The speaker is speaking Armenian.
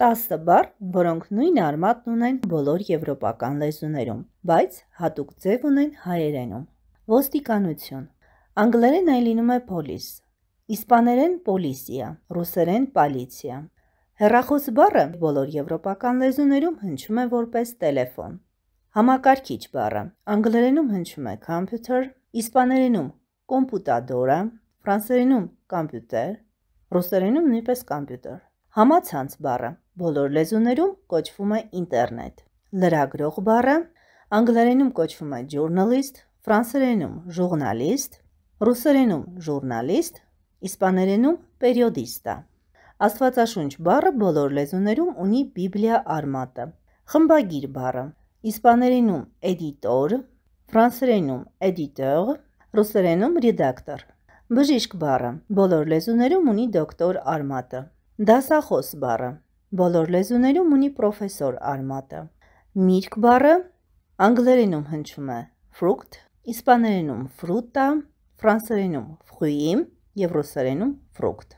10 բառ, որոնք նույն արմատն ունեն բոլոր եվրոպական լեզուներում, բայց հատուկ ձև ունեն հայերենում։ Ոստիկանություն։ Անգլերեն այն լինում է police, իսպաներեն policia, ռուսերեն policia։ Հեռախոս բառը բոլոր եվրոպական լեզուներում հնչում է որպես տելեֆոն։ Համակարգիչ բառը անգլերենում հնչում է computer, իսպաներենում computadora, ֆրանսերենում computer, ռուսերենում նույնպես computer։ Համացանց բառը բոլոր լեզուներում կոչվում է ինտերնետ։ Լրագրող բառը անգլերենում կոչվում է journalist, ֆրանսերենում ժուրնալիստ, ռուսերենում ժուրնալիստ, իսպաներենում պերիոդիստա։ Աստվածաշունչ բառը բոլոր լեզուներում ունի Բիբլիա արմատը։ Խմբագիր բառը իսպաներենում editor, ֆրանսերենում editor, ռուսերենում redactor։ Բժիշկ բառը բոլոր լեզուներում ունի դոկտոր արմատը։ Դասախոս բառը բոլոր լեզուներում ունի պրոֆեսոր արմատը։ Միրգ բառը անգլերենում հնչում է fruct, իսպաներենում fruta, ֆրանսերենում fruim եւ ռուսերենում fruct։